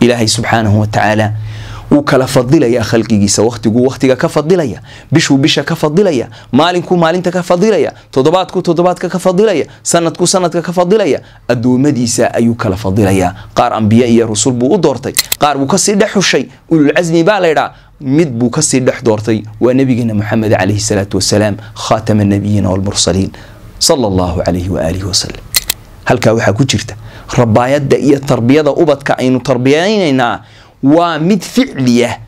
ilaahay subxaanahu watacaala wuu kala fadilayaa khalqigiisa wakhtiguu wakhtiga ka fadilaya bishuu bisha ka fadilaya maalinkuu maalinta ka fadilaya toddobaadku toddobaadka ka fadilaya sanadku sanadka ka fadilaya addoommadiisa ayuu kala fadilayaa qaar ambiye iyo rusul buu u doortay qaar buu kasii dhex xushay ululcasmi baa laydhaa mid buu kasii dhex doortay waa nabigeena moxamed calayhi salaatu wasalaam khaatama anabiyiina waalmursaliin sala allahu calayhi waaalihi wasalam halkaa waxaa ku jirta rabaayada iyo tarbiyada ubadka aynu tarbiyaynaynaa waa mid ficliya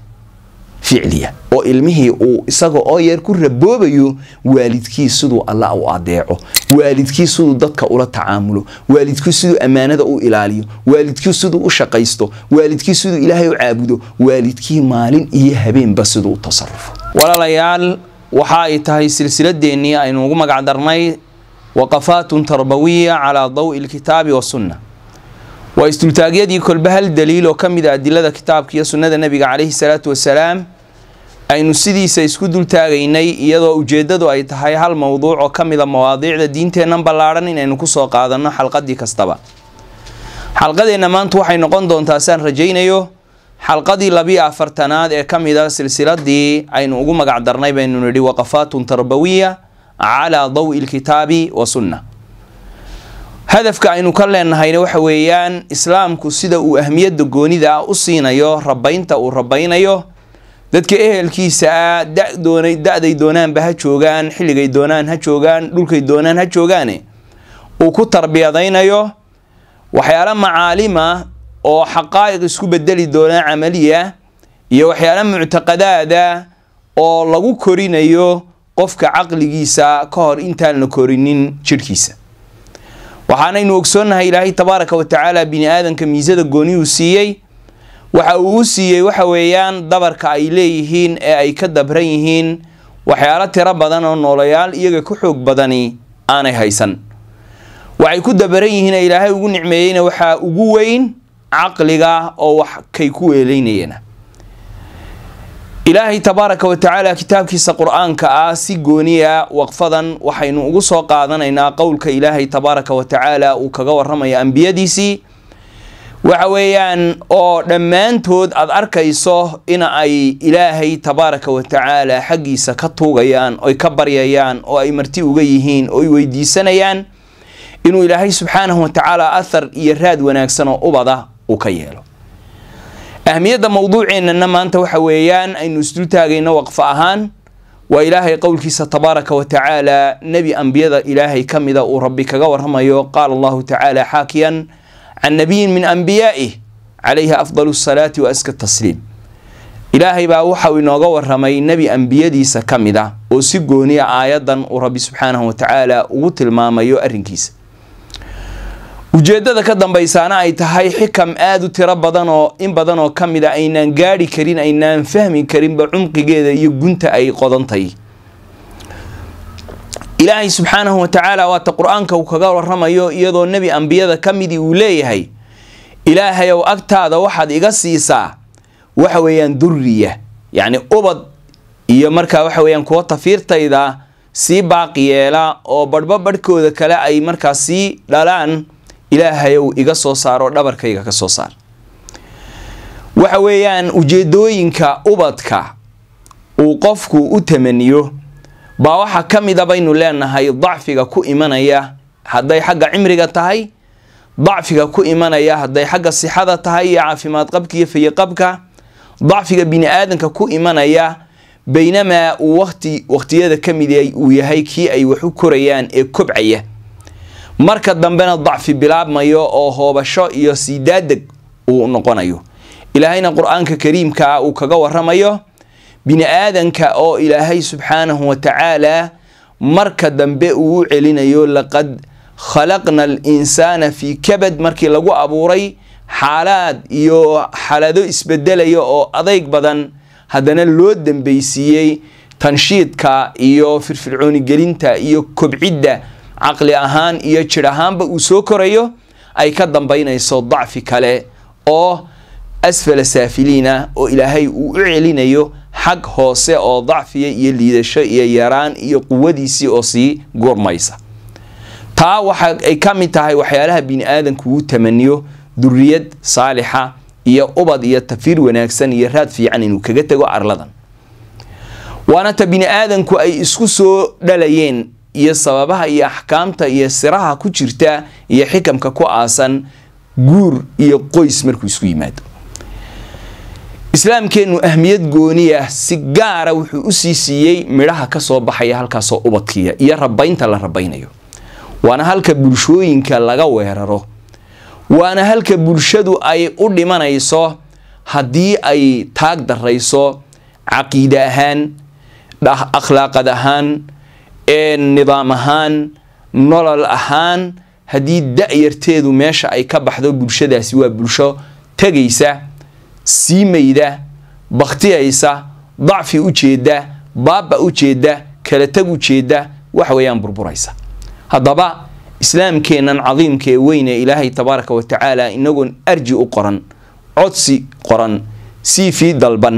ficliya oo ilmihii uu isaga oo yeer ku raboobayo waalidkii siduu allah u adeeco waalidkii siduu dadka ula tacaamulo waalidkii siduu ammaanada u ilaaliyo waalidkii siduu u shaqaysto waalidkii siduu ilaahay u caabudo waalidkii maalin iyo habeenba siduu u tasarufo walaalayaal waxa ay tahay silsiladeennii aynu ugu magacdarnay waqafaatun tarbawiya calaa dawi lkitaabi wasunna waa isdultaagyadii kolba hal daliiloo ka mid a ah adilada kitaabka iyo sunnada nabiga caleyhi salaatu wasalaam aynu sidiisa isku dultaagaynay iyadoo ujeeddadu ay tahay hal mawduuc oo ka mida ah mawaadiicda diinteennan ballaadhan inaynu kusoo qaadanno xalqadii kastaba xalqadeenna maanta waxay noqon doontaa saan rajaynayo xalqadii labiyo afartanaad ee ka mida ah silsiladii aynu ugu magac darnay baynu nidhi waqafaatun tarbawiya calaa dawi ilkitaabi wa sunna hadafka aynu ka leenahayna waxa weeyaan islaamku sida uu ahmiyadda goonida ah u siinayo rabaynta uu rabaynayo dadka ehelkiisa ah da doonaanba ha joogaan xilligay doonaan ha joogaan dhulkay doonaan ha joogaane uu ku tarbiyadaynayo waxyaalo macaalima oo xaqaa'iq isku bedeli doona camaliya iyo waxyaalo muctaqadaada oo lagu korinayo qofka caqligiisa ka hor intaan la korinin jidhkiisa waxaanaynu ogsoonnahay ilaahay tabaaraka watacaala bini aadanka miisada gooni uu siiyey waxa uu u siiyey waxa weeyaan dabarka ay leeyihiin ee ay ka dabran yihiin waxyaalo tiro badan oo noolayaal iyaga ku xoog badani aanay haysan waxay ku dabaran yihiin ee ilaahay ugu nicmeeyeyna waxaa ugu weyn caqliga oo wax kay ku weelaynayeen ilaahay tabaaraka watacaala kitaabkiisa qur-aanka ah si gooniya waqfadan waxaynu ugu soo qaadanaynaa qowlka ilaahay tabaaraka wa tacaala uu kaga waramaya ambiyadiisii waxa weeyaan oo dhammaantood aada arkayso in ay ilaahay tabaaraka wa xaggiisa ka tuugayaan oy ka baryayaan oo ay marti uga yihiin ooy weydiisanayaan inuu ilaahay subxaanahu wa athar iyo raad wanaagsanoo ubada uu ka yeelo ahmiyadda mawduuceennana maanta waxa weeyaan aynu islu taagayno waqfa ahaan waa ilaahay qowlkiisa tabaaraka wa tacaala nebi ambiyada ilaahay ka mida uu rabbi kaga warramayo qaala allahu tacaala xaakiyan can nabiyin min ambiyaa'ih calayhi afdalu salaati wa aska tasliim ilaahay baa waxauu inooga warramay nebi ambiyadiisa ka mid ah oo si gooniya aayadan uu rabbi subxaanahu wa tacaala ugu tilmaamayo arrinkiisa ujeeddada ka dambaysaana ay tahay xikam aada u tiro badan oo in badan oo ka mid a ah aynaan gaadi karin aynaan fahmi karinba cumqigeeda iyo gunta ay qodantahay ilaahay subxaanahu watacaala waata qur-aanka uu kaga waramayo iyadoo nebi ambiyada ka midii uu leeyahay ilaahayow agtaada waxaad iga siisaa waxa weeyaan duriya yacni ubad iyo markaa waxa weyaan kuwa tafiirtayda sii baaqi yeela oo badhba badhkooda kale ay markaa sii dhalaan ilaahayow iga soo saaroo dhabarkayga ka soo saar waxa weeyaan ujeedooyinka ubadka uu qofku u tamaniyo baa waxaa ka mid baynu leenahay dacfiga ku imanaya hadday xagga cimriga tahay dacfiga ku imanaya hadday xagga sixada tahay iyo caafimaad qabka iyo fayaqabka dacfiga bini aadanka ku imanaya baynamaa uu wati waqtiyada ka mid uu yahay kii ay wax u korayaan ee kobcaya marka dambena dacfi bilaabmayo oo hoobasho iyo siidaadeg uu noqonayo ilaahayna qur-aanka kariimkaa uu kaga waramayo bini aadanka oo ilaahay subxaanahu wa marka dambe uu u celinayo laqad khalaqna alinsaana fii kabad markii lagu abuuray xaalaad iyo xalado isbedelaya oo adayg badan haddana loo dambeysiiyey tanshiidka iyo firfircoonigelinta iyo kobcidda caqli ahaan iyo jir ahaanba uu soo korayo ay ka dambaynayso dacfi kale oo asfala saafiliina oo ilaahay uu u celinayo xag hoose oo dacfiya iyo liidasho iyo yaraan iyo quwadiisii oo sii gurmaysa taa waxa ay ka mid tahay waxyaalaha bini aadanku uu tamaniyo duriyad saalixa iyo ubad iyo tafiir wanaagsan iyo raad fiican inuu kaga tago arladan waana ta bini aadanku ay isku soo dhalayeen iyo sababaha iyo axkaamta iyo siraha ku jirta iyo xikamka ku aasan guur iyo qoys markuu isku yimaado islaamkeennu ahmiyad gooniya ah, si gaara wuxuu usii siiyey midhaha kasoo baxaya halkaasoo ubadkiya iyo rabaynta la rabaynayo waana halka bulshooyinka laga weeraro waana halka bulshadu ay u dhimanayso haddii ay taag darayso caqiide ahaan akhlaaqad ahaan ee nidaam ahaan nolol ahaan haddii da-yarteedu meesha ay ka baxdo bulshadaasi waa bulsho tegaysa siimayda bakhtiyaysa dacfi u jeeda baaba u jeeda kala tag u jeeda waxweeyaan burburaysa haddaba islaamkeennan cadiimka ee weyne ilaahay tabaaraka wa tacaala inagoon arji u qoran codsi qoran siifii dalban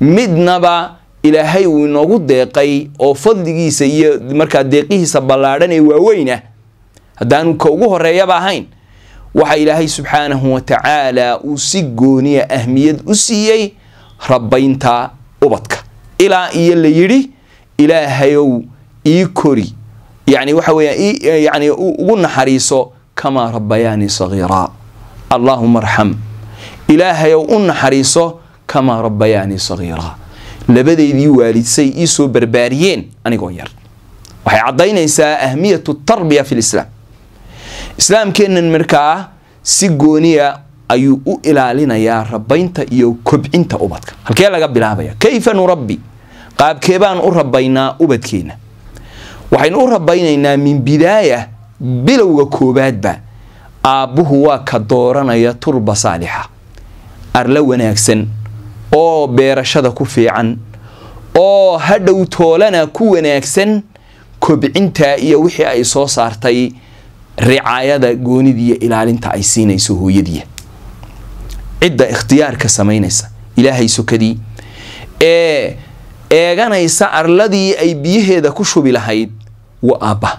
midnaba ilaahay uu inoogu deeqay oo fadligiisa iyo markaa deeqihiisa ballaadhan ee waaweyna haddaanu ka ugu horeeyaba ahayn waxa ilaahay subxaanahu watacaala uu si gooniya ahmiyad u siiyey rabbaynta ubadka ilaa iyo la yidhi ilaahayow ii kori yani waxa weeyaan yani ugu naxariiso kamaa rabbayaanii sagiiraa allaahuma arxam ilaahayow u naxariiso kamaa rabbayaanii sagiiraa labadeedii waalidsay ii soo barbaariyeen anigoo yar waxay caddaynaysaa ahmiyatu tarbiya filislaam islaamkeennan markaa si gooniya ayuu u ilaalinayaa rabaynta iyo kobcinta ubadka halkee laga bilaabaya kayfa nurabbi qaabkee baan u rabaynaa ubadkeenna waxaynu u rabaynaynaa min bidaaya bilowga koowaadba aabbuhu waa ka dooranaya turba saalixa arla wanaagsan oo beerashada ku fiican oo hadhow toolana ku wanaagsan kobcinta iyo wixii ay soo saartay ricaayada goonidiiyo ilaalinta ay siinayso hooyadii cidda ikhtiyaarka samaynaysa ilaahay sokadii ee eeganaysa arladii ay biyaheeda ku shubi lahayd wa aabba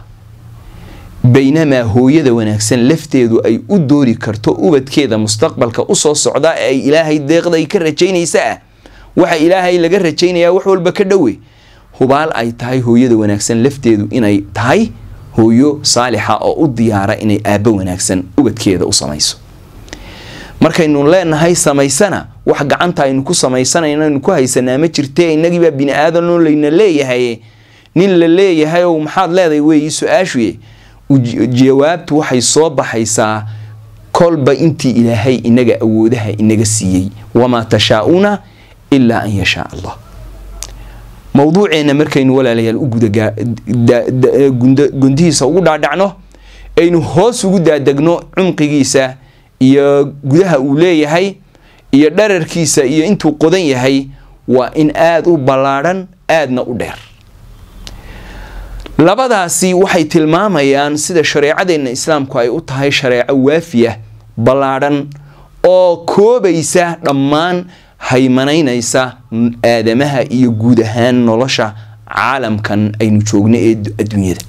baynamaa hooyada wanaagsan lafteedu ay u doori karto ubadkeeda mustaqbalka usoo socda ee ay ilaahay deeqda ay ka rajaynaysa ah waxa ilaahay laga rajaynayaa wax walba ka dhowe hubaal ay tahay hooyada wanaagsan lafteedu inay tahay hooyo saalixa oo u diyaara inay aabbo wanaagsan ubadkeeda u samayso markaynu leenahay samaysana wax gacanta aynu ku samaysanayno aynu ku haysanaa ma jirte inagiibaa bini aadano layna leeyahay nin la leeyahay oo maxaad leedahay weeyi su-aashuye jawaabtu waxay soo baxaysaa kolba intii ilaahay inaga awoodaha inaga siiyey wamaa tashaauuna ilaa an yashaa allah mowduuceenna markaynu walaalayaal u gundihiisa ugu dhaadhacno aynu hoos ugu daadegno cumqigiisa iyo gudaha uu leeyahay iyo dherarkiisa iyo intuu qodan yahay waa in aada u ballaadhan aadna u dheer labadaasi waxay tilmaamayaan sida shareecadeenna islaamku ay u tahay shareeco waafiya ballaadhan oo koobaysa dhammaan haymanaynaysa aadamaha iyo guud ahaan nolosha caalamkan aynu joogno ee adduunyada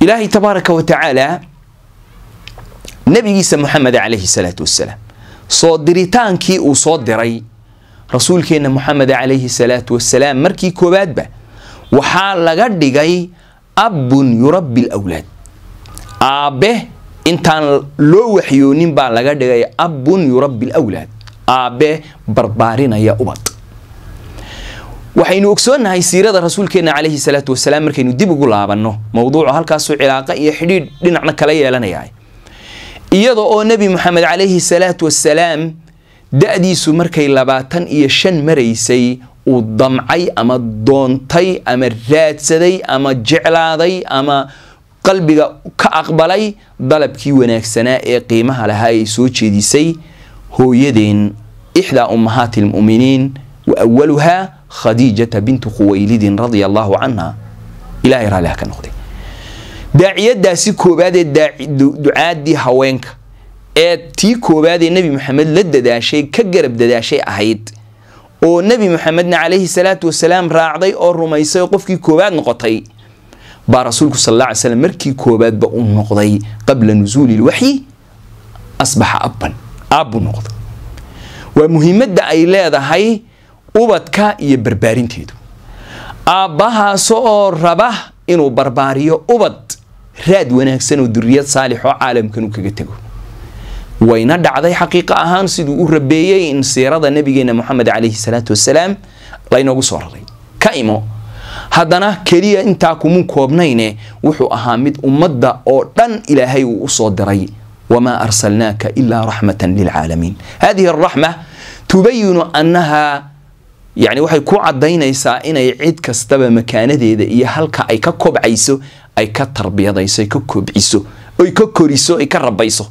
ilaahay tabaaraka wa tacaalaa nabigiisa moxamed calayhi salaatu wasalaam soo diritaankii uu soo diray rasuulkeenna moxamed calayhi salaatu wasalaam markii koowaadba waxaa laga dhigay abun yurabi lwlaad aabbe intaan loo waxyoonin baa laga dhigay abun yurabi lwlaad aabbe barbaarinaya ubad waxaynu ogsoonnahay siirada rasuulkeenna calayhi salaatu wasalaam markaynu dib ugu laabanno mowduucu halkaasuu cilaaqo iyo xidhiidh dhinacna kala yeelanaya iyada oo nebi moxamed calayhi salaatu wasalaam da markay labaatan iyo shan maraysay uu damcay ama doontay ama raadsaday ama jeclaaday ama qalbiga ka aqbalay dalabkii wanaagsanaa ee qiimaha lahaa ay soo jeedisay hooyadeen ixdaa ummahaati lmu'miniin wa awaluhaa khadiijata bintu khuwaylidin radia allaahu canha ilahay raalliha ka noqday daaciyadaasi koobaad ee ducaadii haweenka ee tii koobaad ee nebi maxamed la dadaashay ka garab dadaashay ahayd oo nebi maxamedna calayhi salaatu wasalaam raacday oo rumaysay oo qofkii koowaad noqotay baa rasuulku sal alla ly slam markii koowaadba uu noqday qabla nusuuli ilwaxyi asbaxa abban aabbuu noqday waa muhiimadda ay leedahay ubadka iyo barbaarinteedu aabbahaas oo raba inuu barbaariyo ubad raad wanaagsan oo duriyad saalix oo caalamkan u kaga tego wayna dhacday xaqiiqa ahaan siduu u rabeeyey in siirada nabigeena moxamed caleyhi salaatu wasalaam laynoogu soo raray ka imo haddana keliya intaa kumu koobnayne wuxuu ahaa mid ummadda oo dhan ilaahay uu usoo diray wamaa arsalnaaka ilaa raxmatan lilcaalamiin hadihi araxma tubayinu annahaa yani waxay ku cadaynaysaa inay cid kastaba makaanadeeda iyo halka ay ka kobcayso ay ka tarbiyadayso ay ka kobciso ay ka koriso ay ka rabayso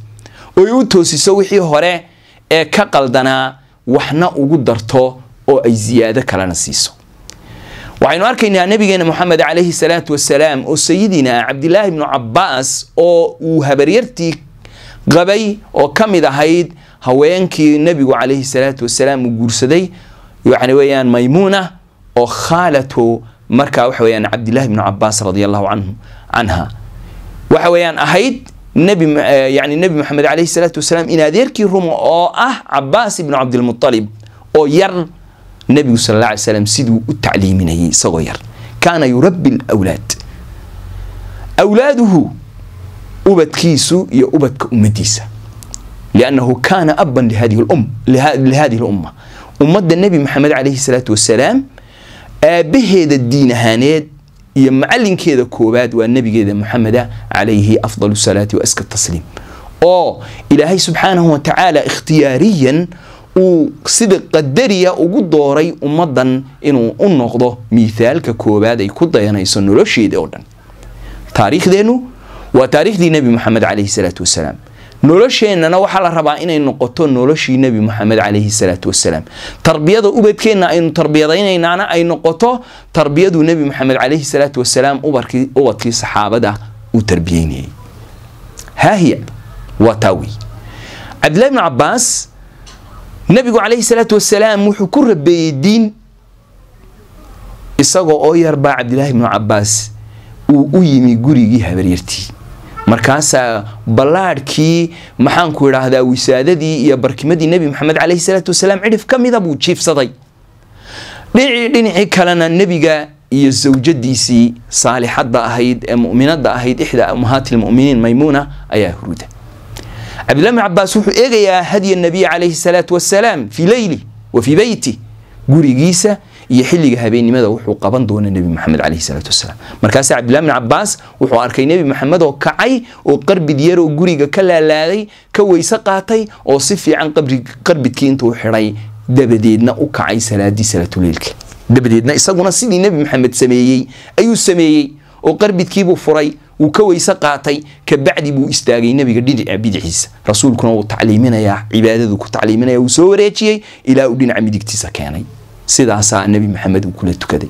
oy u toosiso wixii hore ee ka qaldanaa waxna ugu darto oo ay siyaado kalena siiso waxaynu arkaynaa nabigeena moxamed calayhi salaatu wasalaam oo sayidina cabdilaahi ibnu cabbaas oo uu habaryartii qabay oo ka mid ahayd haweenkii nebigu calayhi salaatu wasalaam uu guursaday yani weyaan maymuuna oo khaalatu markaa waxa weyaan cabdillahi ibnu cabaas radi allahu canhu canha waxa weyaan ahayd Eh, yani nebi maxamed caleyhi salaatu wasalaam in adeerkii ruma oo ah cabaas ibnu cabdilmualib oo yar nebigu sal alla slam siduu u tacliiminayay isagoo yar kaana yurabbi lwlaad awlaaduhu ubadkiisu iyo ubadka ummadiisa liannahu kaana aban lihadihi umm, lumma ummadda nebi maxamed caleyhi salaatu wasalaam aabaheeda diin ahaaneed iyo macalinkeeda koowaad waa nabigeeda maxameda calayhi afdal salaati waaska tasliim oo ilaahay subxaanahu watacaala ikhtiyaariyan uu sida qadariya ugu dooray ummadan inuu u noqdo miithaalka koowaad ay ku dayanayso nolosheeda oo dhan taariikhdeennu waa taariikhdii nebi moxamed calayhi salaatu wasalaam nolosheennana waxaa la rabaa inay noqoto noloshii nebi moxamed calayhi salaatu wasalaam tarbiyada ubadkeenna aynu tarbiyadaynaynana ay noqoto tarbiyaduu nebi moxamed calayhi salaatu wasalaam ubadkii saxaabada uu tarbiyeynayey haahiya waa taawi cabdillahi bnu cabbaas nebigu calayhi salaatu wasalaam wuxuu ku rabeeyey diin isagoo oo yarbaa cabdilaahi bnu cabaas uu u yimi gurigii habaryartii markaasaa ballaadhkii maxaanku idhaahdaa wisaadadii iyo barkimadii nebi maxamed caleyhi salaatu wasalaam cidhif ka mida buu jiifsaday dhinacii dhinacii kalena nebiga iyo sawjadiisii saalixadda ahayd ee muminada ahayd ixdaa ummahaati lmuminiin maymuuna ayaa huruda cabdillah bn cabaas wuxuu eegayaa hadya nabiy calayhi salaatu wasalaam fii layli wa fii beyti gurigiisa iyo xilliga habeennimada wuxuu qaban doona nebi maxamed caleyhi salaatu wasalaam markaasa cabdillahi bin cabaas wuxuu arkay nebi maxamed oo kacay oo qarbid yaroo guriga ka laalaaday ka weyse qaatay oo si fiican qarbidkii intuu xidhay dabadeedna u kacay salaadii salaatuleilka dabadeedna isaguna sidii nebi maxamed sameeyey ayuu sameeyey oo qarbidkiibuu furay wuu ka weyse qaatay kabacdi buu istaagay nebiga dhinaca ah, bidixiisa rasuulkuna wuu tacliiminayaa cibaadaduu ku tacliiminaya wuu soo wareejiyey ilaa uu dhinaca midigtiisa keenay sidaasaa nebi maxamed uu kula tukaday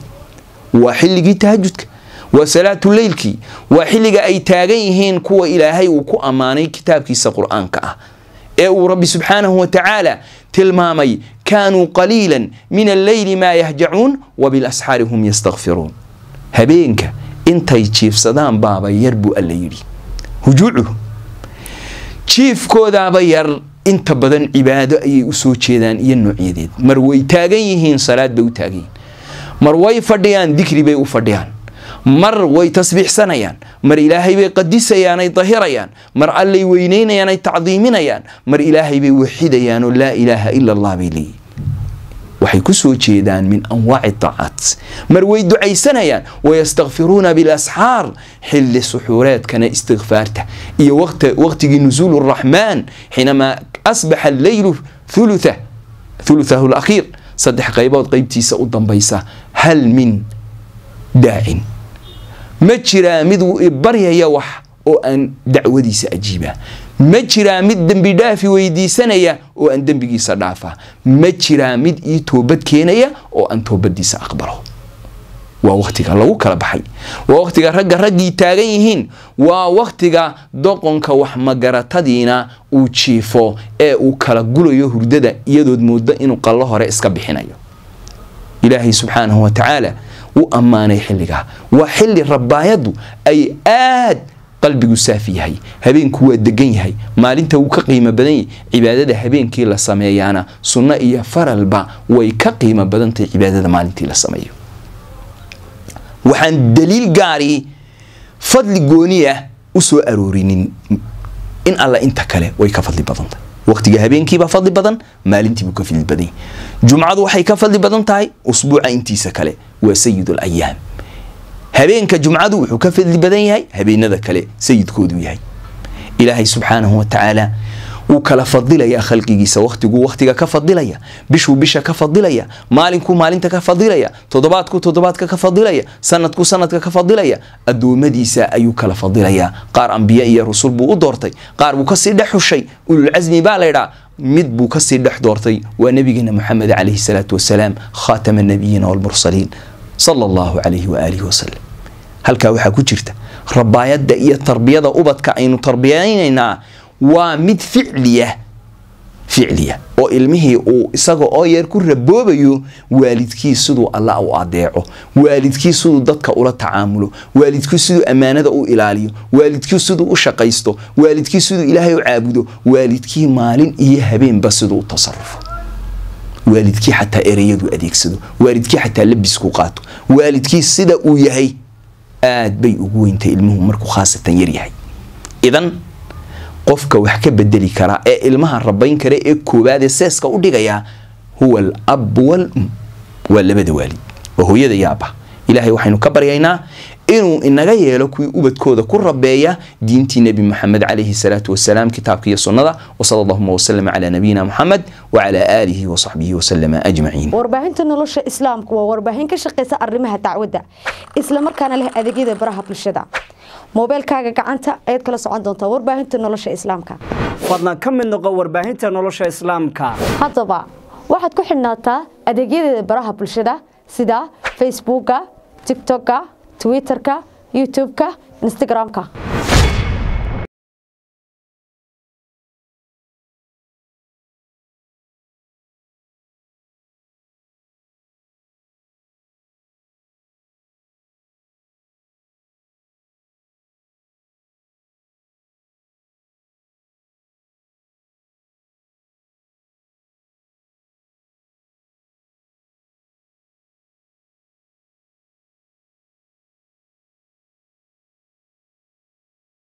waa xilligii tahajudka waa salaatu leylkii waa xilliga ay taagan yihiin kuwa ilaahay uu ku ammaanay kitaabkiisa qur-aanka ah ee uu rabbi subxaanahu watacaala tilmaamay kaanuu qaliilan min alleyli maa yahjacuun wabilasxaari hum yastakfiruun habeenka intay jiifsadaan baaba yar buu alla yidhi hujuucuhu jiifkoodaaba yar inta badan cibaado ayay usoo jeedaan iyo noocyadeed mar way taagan yihiin salaad bay u taagan yihiin mar way fadhiyaan dikri bay u fadhiyaan mar way tasbiixsanayaan mar ilaahay bay qadisayaanay dahirayaan mar allay weyneynayaanay tacdiiminayaan mar ilaahay bay waxidayaanoo laa ilaaha ila allah bay leeyihin waxay kusoo jeedaan min anwaaci taacaat mar way ducaysanayaan wayastakfiruuna bilasxaar xilli suxuureedkana istikfaarta iyo waqtigii nusuul raxmaan xinamaa asbaxa alleylu thulutha thuluthahu alakhiir saddex qaybood qaybtiisa u dambaysa hal min daacin ma jiraa mid baryaya wax oo aan dacwadiisa ajiiba ma jiraa mid dembi dhaafi weydiisanaya oo aan dembigiisa dhaafa ma jiraa mid ii toobad keenaya oo aan toobadiisa aqbalo waa wakhtiga lagu kala baxay waa wakhtiga ragga raggii taagan yihiin waa wakhtiga doqonka wax magaratadiina uu jiifo ee uu kala gulayo hurdada iyadood moodo inuu qallo hore iska bixinayo ilaahay subxaanahu wa u ammaanay xilligaa waa xilli rabaayadu ay aad qalbigu saafi yahay habeenku waa degan yahay maalinta wuu ka qiimo badan yahy cibaadada habeenkii la sameeyaana sunno iyo faralba way ka qiimo badantahay cibaadada maalintii la sameeyo waxaan daliil gaari fadli gooni ah u aroorinin in alla inta kale way ka fadli badanta waqtiga habeenkiibaa fadli badan maalintiibuu ka fadli badanya jumcadu waxay ka fadli badan tahay usbuuca intiisa kale waa sayidul ayaam habeenka jumcadu wuxuu ka fadli badan yahay habeenada kale sayidkoodu yahay ilaahay subxaanahu wa tacaala wuu kala fadilaya khalqigiisa wakhtiguu wakhtiga ka fadilaya bishuu bisha ka fadilaya maalinkuu maalinta ka fadilaya toddobaadku toddobaadka ka fadilaya sanadku sanadka ka fadilaya addoommadiisa ayuu kala fadilayaa qaar ambiye iyo rusul buu u doortay qaar buu kasii dhex xushay ululcasmi baa laydhaa mid buu kasii dhex doortay waa nabigeena moxamed calayhi salaatu wasalaam khaatama nabiyiina walmursaliin sala allahu calayhi waaalihi wasalam halkaa waxaa ku jirta rabaayadda iyo tarbiyada ubadka aynu tarbiyaynaynaa waa mid ficliya ficliya oo ilmihii uu isagoo oo yar ku raboobayo waalidkii siduu alla u adeeco waalidkii siduu dadka ula tacaamulo waalidkii siduu ammaanada u ilaaliyo waalidkii siduu u shaqaysto waalidkii siduu ilaahay u caabudo waalidkii maalin iyo habeenba siduu tasarufo waalidkii xataa ereyadu adeegsado waalidkii xataa labisku qaato waalidkii sida uu yahay aad bay ugu weyntahay ilmuhu markuu khaasatan yaryahay idan qofka wax ka bedeli kara ee ilmaha rabayn kara ee koowaadee seeska u dhigaya huwa al ab wal waa labada waalid waa hooyada yaaba ilaahay waxaynu ka baryaynaa inuu inaga yeelo kuwii ubadkooda ku rabeeya diintii nebi maxamed calayhi salaatu wasalaam kitaabka sunnada wasala allahuma wasalam calaa nabiyina moxamed wacalaa aalihi wasaxbihi wasalama ajmaciin warbaahinta nolosha islaamku waa warbaahin ka shaqaysa arrimaha dacwadda islamarkaana leh adeegyada baraha bulshada moobeelkaaga gacanta ayaad kala socon doontaa warbaahinta nolosha islaamka fadlan ka mid noqo warbaahinta nolosha islaamka haddaba waxaad ku xidhnaataa adeegyadeeda baraha bulshada sida facebooka تيك توكا تويتركا يوتيوبكا انستغرامكا